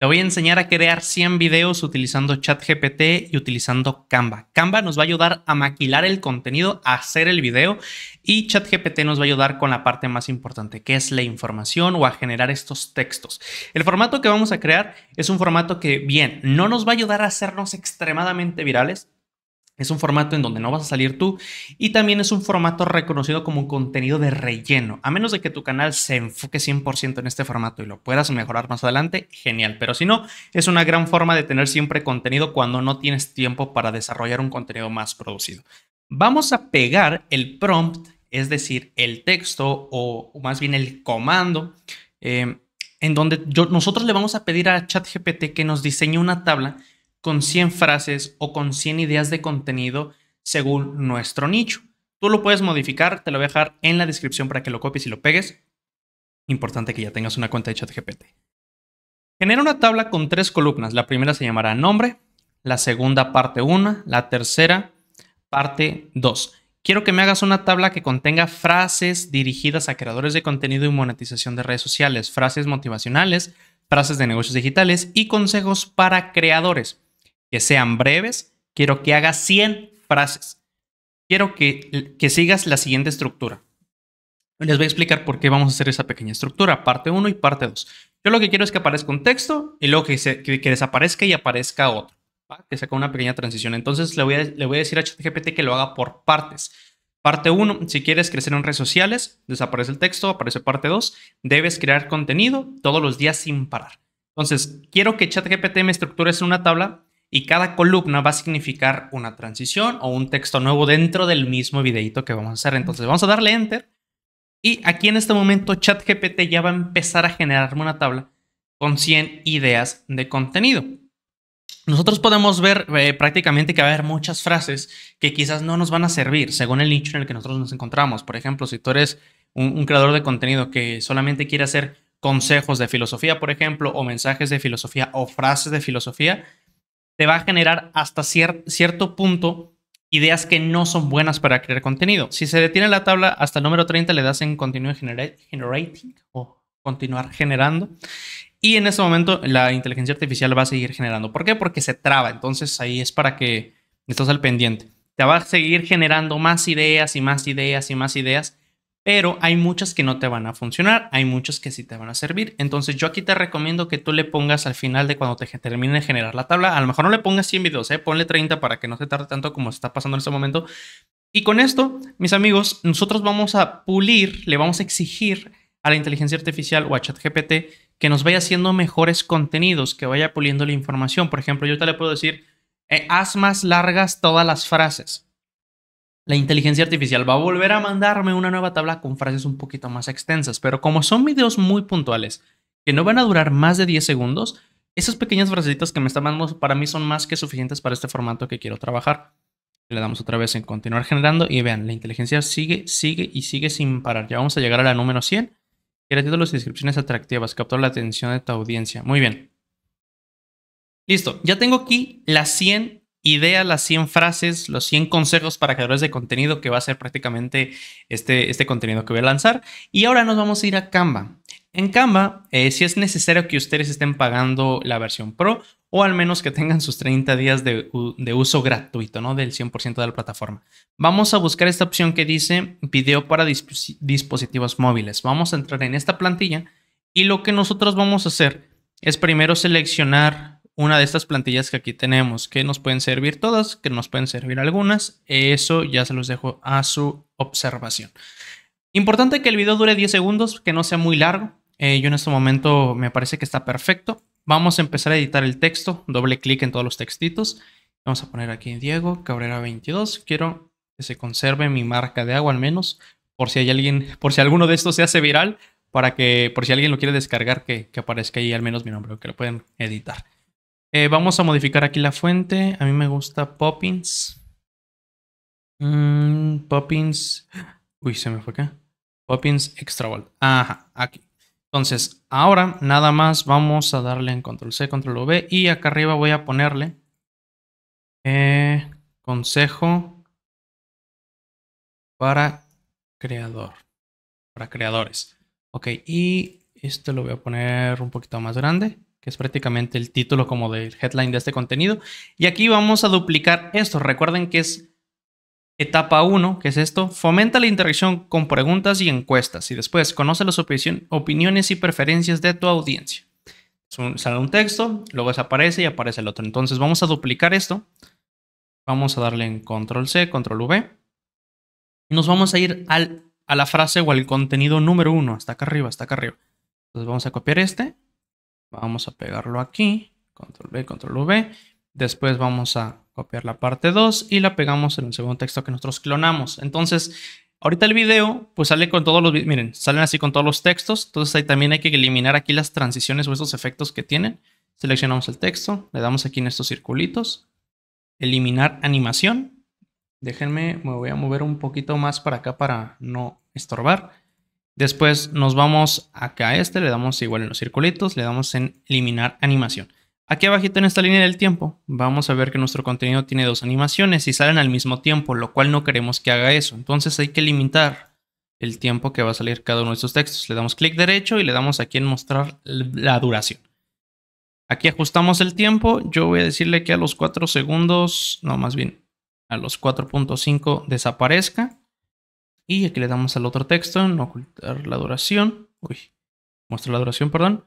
Te voy a enseñar a crear 100 videos utilizando ChatGPT y utilizando Canva. Canva nos va a ayudar a maquilar el contenido, a hacer el video y ChatGPT nos va a ayudar con la parte más importante, que es la información o a generar estos textos. El formato que vamos a crear es un formato que, bien, no nos va a ayudar a hacernos extremadamente virales, es un formato en donde no vas a salir tú y también es un formato reconocido como un contenido de relleno. A menos de que tu canal se enfoque 100% en este formato y lo puedas mejorar más adelante, genial. Pero si no, es una gran forma de tener siempre contenido cuando no tienes tiempo para desarrollar un contenido más producido. Vamos a pegar el prompt, es decir, el texto o más bien el comando. Eh, en donde nosotros le vamos a pedir a ChatGPT que nos diseñe una tabla con 100 frases o con 100 ideas de contenido según nuestro nicho. Tú lo puedes modificar, te lo voy a dejar en la descripción para que lo copies y lo pegues. Importante que ya tengas una cuenta de ChatGPT. Genera una tabla con tres columnas. La primera se llamará nombre, la segunda parte 1, la tercera parte 2. Quiero que me hagas una tabla que contenga frases dirigidas a creadores de contenido y monetización de redes sociales, frases motivacionales, frases de negocios digitales y consejos para creadores que sean breves, quiero que haga 100 frases. Quiero que, que sigas la siguiente estructura. Les voy a explicar por qué vamos a hacer esa pequeña estructura, parte 1 y parte 2. Yo lo que quiero es que aparezca un texto y luego que, que, desaparezca y aparezca otro, ¿va? que con una pequeña transición. Entonces le voy, a, le voy a decir a ChatGPT que lo haga por partes. Parte 1, si quieres crecer en redes sociales, desaparece el texto, aparece parte 2, debes crear contenido todos los días sin parar. Entonces, quiero que ChatGPT me estructure en una tabla y cada columna va a significar una transición o un texto nuevo dentro del mismo videito que vamos a hacer. Entonces vamos a darle Enter y aquí en este momento ChatGPT ya va a empezar a generarme una tabla con 100 ideas de contenido. Nosotros podemos ver eh, prácticamente que va a haber muchas frases que quizás no nos van a servir según el nicho en el que nosotros nos encontramos. Por ejemplo, si tú eres un creador de contenido que solamente quiere hacer consejos de filosofía, por ejemplo, o mensajes de filosofía o frases de filosofía, te va a generar hasta cierto punto ideas que no son buenas para crear contenido. Si se detiene la tabla hasta el número 30, le das en Continue Generating o continuar generando. Y en ese momento la inteligencia artificial va a seguir generando. ¿Por qué? Porque se traba. Entonces ahí es para que estás al pendiente. Te va a seguir generando más ideas y más ideas y más ideas pero hay muchas que no te van a funcionar, hay muchas que sí te van a servir. Entonces yo aquí te recomiendo que tú le pongas al final de cuando te termine de generar la tabla, a lo mejor no le pongas 100 videos, ¿eh? ponle 30 para que no se tarde tanto como se está pasando en este momento. Y con esto, mis amigos, nosotros vamos a pulir, le vamos a exigir a la inteligencia artificial o a ChatGPT que nos vaya haciendo mejores contenidos, que vaya puliendo la información. Por ejemplo, yo te le puedo decir, eh, haz más largas todas las frases la inteligencia artificial va a volver a mandarme una nueva tabla con frases un poquito más extensas, pero como son videos muy puntuales, que no van a durar más de 10 segundos, esas pequeñas frases que me están mandando para mí son más que suficientes para este formato que quiero trabajar. Le damos otra vez en continuar generando y vean, la inteligencia sigue, sigue y sigue sin parar. Ya vamos a llegar a la número 100. Crea títulos y descripciones atractivas, captar la atención de tu audiencia. Muy bien. Listo, ya tengo aquí las 100 idea las 100 frases, los 100 consejos para creadores de contenido que va a ser prácticamente este, este contenido que voy a lanzar. Y ahora nos vamos a ir a Canva. En Canva, eh, si es necesario que ustedes estén pagando la versión Pro o al menos que tengan sus 30 días de, uso gratuito, ¿no? Del 100% de la plataforma. Vamos a buscar esta opción que dice video para dispositivos móviles. Vamos a entrar en esta plantilla y lo que nosotros vamos a hacer es primero seleccionar una de estas plantillas que aquí tenemos, que nos pueden servir todas, que nos pueden servir algunas. Eso ya se los dejo a su observación. Importante que el video dure 10 segundos, que no sea muy largo. Eh, yo en este momento me parece que está perfecto. Vamos a empezar a editar el texto. Doble clic en todos los textitos. Vamos a poner aquí Diego Cabrera 22. Quiero que se conserve mi marca de agua al menos. Por si hay alguien, por si alguno de estos se hace viral, para que, por si alguien lo quiere descargar, que, que aparezca ahí al menos mi nombre, que lo pueden editar. Eh, vamos a modificar aquí la fuente. A mí me gusta Poppins. Mm, Poppins. Uy, se me fue acá. Poppins Extra Ajá, aquí. Entonces, ahora nada más vamos a darle en control C, control V. Y acá arriba voy a ponerle eh, consejo para creador. Para creadores. Ok, y esto lo voy a poner un poquito más grande que es prácticamente el título como del headline de este contenido. Y aquí vamos a duplicar esto. Recuerden que es etapa 1, que es esto. Fomenta la interacción con preguntas y encuestas. Y después, conoce las opiniones y preferencias de tu audiencia. Sale un texto, luego desaparece y aparece el otro. Entonces vamos a duplicar esto. Vamos a darle en control C, control V. nos vamos a ir al, a la frase o al contenido número 1, hasta acá arriba, hasta acá arriba. Entonces vamos a copiar este Vamos a pegarlo aquí. Control V, control V. Después vamos a copiar la parte 2 y la pegamos en el segundo texto que nosotros clonamos. Entonces, ahorita el video, pues sale con todos los, miren, salen así con todos los textos. Entonces ahí también hay que eliminar aquí las transiciones o esos efectos que tienen. Seleccionamos el texto, le damos aquí en estos circulitos. Eliminar animación. Déjenme, me voy a mover un poquito más para acá para no estorbar. Después nos vamos acá a este, le damos igual en los circulitos, le damos en eliminar animación. Aquí abajito en esta línea del tiempo vamos a ver que nuestro contenido tiene dos animaciones y salen al mismo tiempo, lo cual no queremos que haga eso. Entonces hay que limitar el tiempo que va a salir cada uno de estos textos. Le damos clic derecho y le damos aquí en mostrar la duración. Aquí ajustamos el tiempo. Yo voy a decirle que a los 4 segundos, no más bien, a los 4.5 desaparezca. Y aquí le damos al otro texto, no ocultar la duración. Uy, muestra la duración, perdón.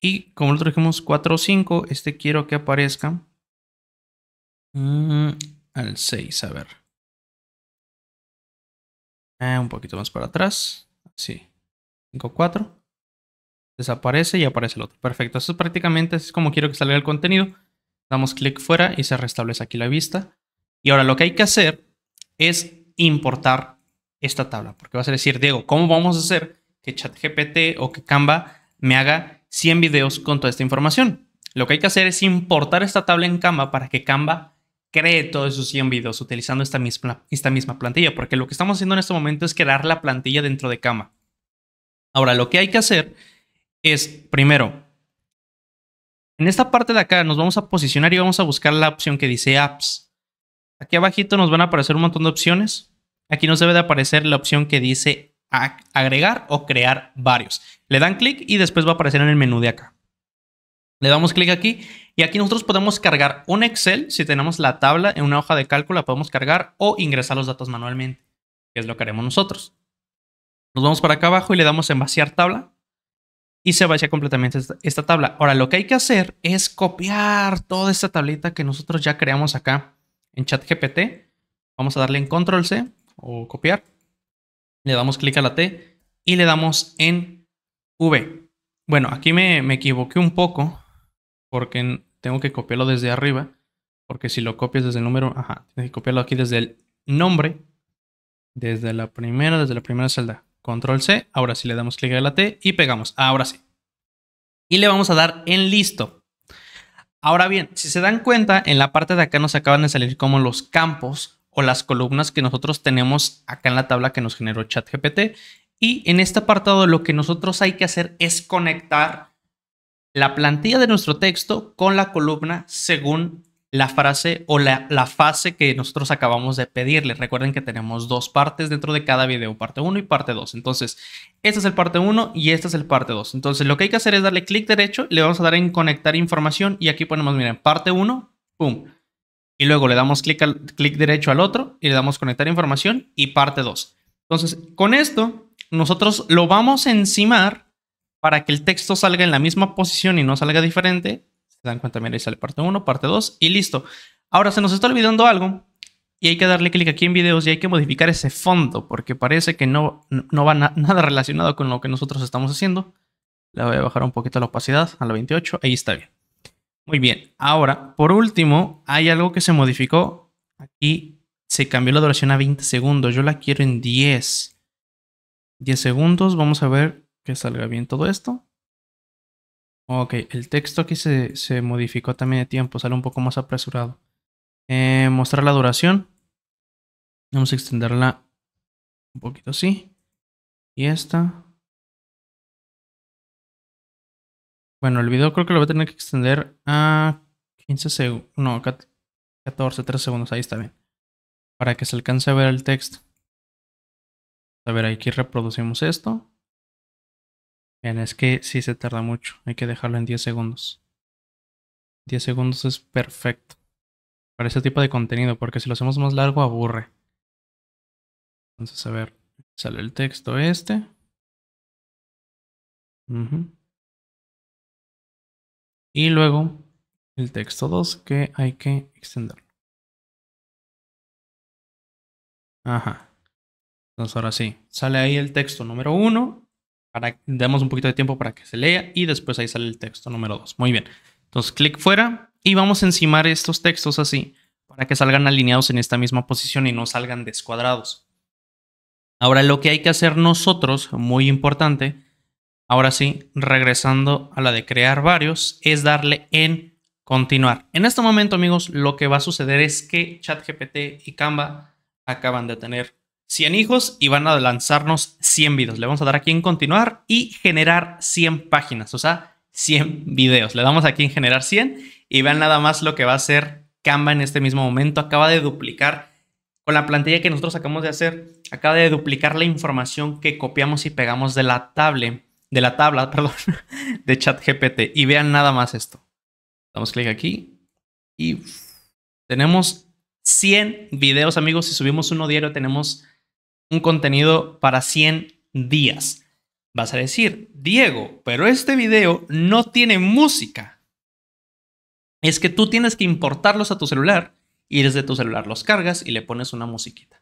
Y como lo trajimos 4 o 5, este quiero que aparezca mm, al 6, a ver. Ah, un poquito más para atrás. así. 5, 4. Desaparece y aparece el otro. Perfecto. Eso es prácticamente es como quiero que salga el contenido. Damos clic fuera y se restablece aquí la vista. Y ahora lo que hay que hacer es importar esta tabla, porque vas a decir, Diego, ¿cómo vamos a hacer que ChatGPT o que Canva me haga 100 videos con toda esta información? Lo que hay que hacer es importar esta tabla en Canva para que Canva cree todos esos 100 videos utilizando esta misma, esta misma plantilla, porque lo que estamos haciendo en este momento es crear la plantilla dentro de Canva. Ahora, lo que hay que hacer es, primero, en esta parte de acá nos vamos a posicionar y vamos a buscar la opción que dice apps. Aquí abajito nos van a aparecer un montón de opciones. Aquí nos debe de aparecer la opción que dice agregar o crear varios. Le dan clic y después va a aparecer en el menú de acá. Le damos clic aquí y aquí nosotros podemos cargar un Excel. Si tenemos la tabla en una hoja de cálculo, la podemos cargar o ingresar los datos manualmente, que es lo que haremos nosotros. Nos vamos para acá abajo y le damos en vaciar tabla y se vacía completamente esta, esta tabla. Ahora lo que hay que hacer es copiar toda esta tablita que nosotros ya creamos acá en ChatGPT. Vamos a darle en Control C o copiar. Le damos clic a la T y le damos en V. Bueno, aquí me, equivoqué un poco porque tengo que copiarlo desde arriba. Porque si lo copias desde el número, ajá, tienes que copiarlo aquí desde el nombre, desde la primera, desde la primera celda. Control C, ahora sí le damos clic a la T y pegamos, ahora sí. Y le vamos a dar en listo. Ahora bien, si se dan cuenta, en la parte de acá nos acaban de salir como los campos o las columnas que nosotros tenemos acá en la tabla que nos generó ChatGPT. Y en este apartado lo que nosotros hay que hacer es conectar la plantilla de nuestro texto con la columna según la frase o la, fase que nosotros acabamos de pedirle. Recuerden que tenemos dos partes dentro de cada video, parte 1 y parte 2. Entonces, este es el parte 1 y este es el parte 2. Entonces, lo que hay que hacer es darle clic derecho, le vamos a dar en conectar información y aquí ponemos, miren, parte 1, pum, y luego le damos clic, clic derecho al otro y le damos conectar información y parte 2. Entonces, con esto, nosotros lo vamos a encimar para que el texto salga en la misma posición y no salga diferente. Se dan cuenta, mira, ahí sale parte 1, parte 2 y listo. Ahora se nos está olvidando algo y hay que darle clic aquí en videos y hay que modificar ese fondo porque parece que no, no va nada relacionado con lo que nosotros estamos haciendo. Le voy a bajar un poquito la opacidad a la 28, ahí está bien. Muy bien, ahora, por último, hay algo que se modificó. Aquí se cambió la duración a 20 segundos, yo la quiero en 10. 10 segundos, vamos a ver que salga bien todo esto. Ok, el texto aquí se, modificó también de tiempo, sale un poco más apresurado. Eh, mostrar la duración. Vamos a extenderla un poquito así. Y esta. Bueno, el video creo que lo voy a tener que extender a 15 segundos. No, 14, 3 segundos. Ahí está bien. Para que se alcance a ver el texto. A ver, aquí reproducimos esto. Bien, es que si se tarda mucho. Hay que dejarlo en 10 segundos. 10 segundos es perfecto. Para ese tipo de contenido. Porque si lo hacemos más largo, aburre. Entonces, a ver. Sale el texto este. Uh y luego el texto 2 que hay que extender. Ajá. Entonces ahora sí, sale ahí el texto número 1. Para, demos un poquito de tiempo para que se lea y después ahí sale el texto número 2. Muy bien. Entonces clic fuera y vamos a encimar estos textos así para que salgan alineados en esta misma posición y no salgan descuadrados. Ahora lo que hay que hacer nosotros, muy importante, Ahora sí, regresando a la de crear varios, es darle en continuar. En este momento, amigos, lo que va a suceder es que ChatGPT y Canva acaban de tener 100 hijos y van a lanzarnos 100 videos. Le vamos a dar aquí en continuar y generar 100 páginas, o sea, 100 videos. Le damos aquí en generar 100 y vean nada más lo que va a hacer Canva en este mismo momento. Acaba de duplicar, con la plantilla que nosotros acabamos de hacer, acaba de duplicar la información que copiamos y pegamos de la tablet de la tabla, perdón, de ChatGPT. Y vean nada más esto. Damos clic aquí y tenemos 100 videos, amigos. Si subimos uno diario, tenemos un contenido para 100 días. Vas a decir, Diego, pero este video no tiene música. Es que tú tienes que importarlos a tu celular y desde tu celular los cargas y le pones una musiquita.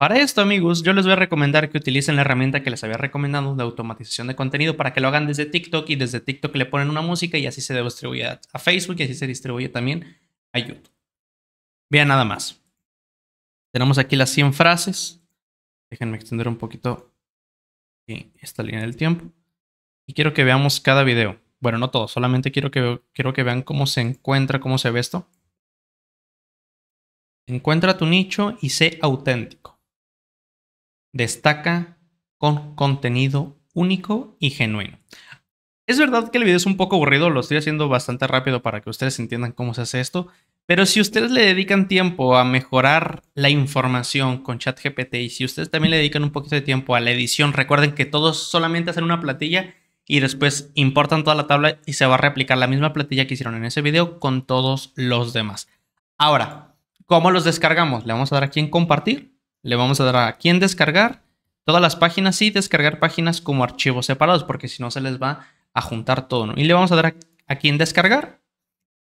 Para esto, amigos, yo les voy a recomendar que utilicen la herramienta que les había recomendado de automatización de contenido para que lo hagan desde TikTok y desde TikTok le ponen una música y así se distribuye a Facebook y así se distribuye también a YouTube. Vean nada más. Tenemos aquí las 100 frases. Déjenme extender un poquito esta línea del tiempo. Y quiero que veamos cada video. Bueno, no todo, solamente quiero que, quiero que vean cómo se encuentra, cómo se ve esto. Encuentra tu nicho y sé auténtico destaca con contenido único y genuino. Es verdad que el video es un poco aburrido, lo estoy haciendo bastante rápido para que ustedes entiendan cómo se hace esto, pero si ustedes le dedican tiempo a mejorar la información con ChatGPT y si ustedes también le dedican un poquito de tiempo a la edición, recuerden que todos solamente hacen una platilla y después importan toda la tabla y se va a replicar la misma platilla que hicieron en ese video con todos los demás. Ahora, ¿cómo los descargamos? Le vamos a dar aquí en compartir le vamos a dar aquí en descargar todas las páginas y descargar páginas como archivos separados, porque si no se les va a juntar todo. Y le vamos a dar aquí en descargar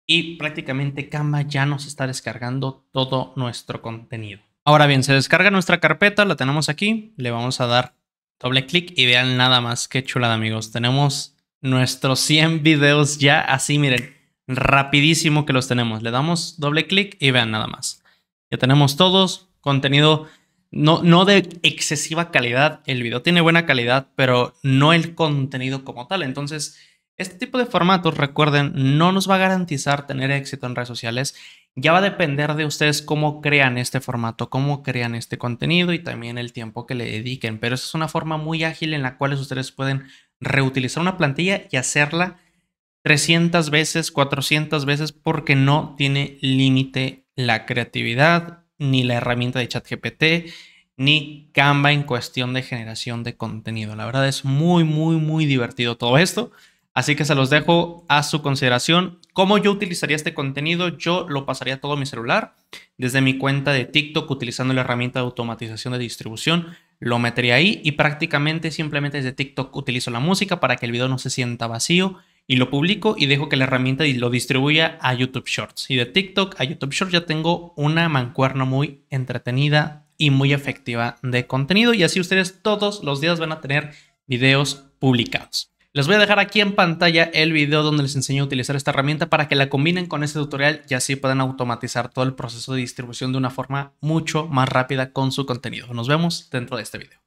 y prácticamente Canva ya nos está descargando todo nuestro contenido. Ahora bien, se descarga nuestra carpeta, la tenemos aquí, le vamos a dar doble clic y vean nada más que chulada amigos. Tenemos nuestros 100 videos ya así, miren, rapidísimo que los tenemos. Le damos doble clic y vean nada más. Ya tenemos todos, contenido no, no de excesiva calidad. El video tiene buena calidad, pero no el contenido como tal. Entonces, este tipo de formatos, recuerden, no nos va a garantizar tener éxito en redes sociales. Ya va a depender de ustedes cómo crean este formato, cómo crean este contenido y también el tiempo que le dediquen. Pero esa es una forma muy ágil en la cual ustedes pueden reutilizar una plantilla y hacerla 300 veces, 400 veces, porque no tiene límite la creatividad ni la herramienta de ChatGPT, ni Canva en cuestión de generación de contenido. La verdad es muy, muy, muy divertido todo esto. Así que se los dejo a su consideración. ¿Cómo yo utilizaría este contenido? Yo lo pasaría a todo mi celular. Desde mi cuenta de TikTok, utilizando la herramienta de automatización de distribución, lo metería ahí y prácticamente simplemente desde TikTok utilizo la música para que el video no se sienta vacío y lo publico y dejo que la herramienta lo distribuya a YouTube Shorts. Y de TikTok a YouTube Shorts ya tengo una mancuerna muy entretenida y muy efectiva de contenido y así ustedes todos los días van a tener videos publicados. Les voy a dejar aquí en pantalla el video donde les enseño a utilizar esta herramienta para que la combinen con este tutorial y así puedan automatizar todo el proceso de distribución de una forma mucho más rápida con su contenido. Nos vemos dentro de este video.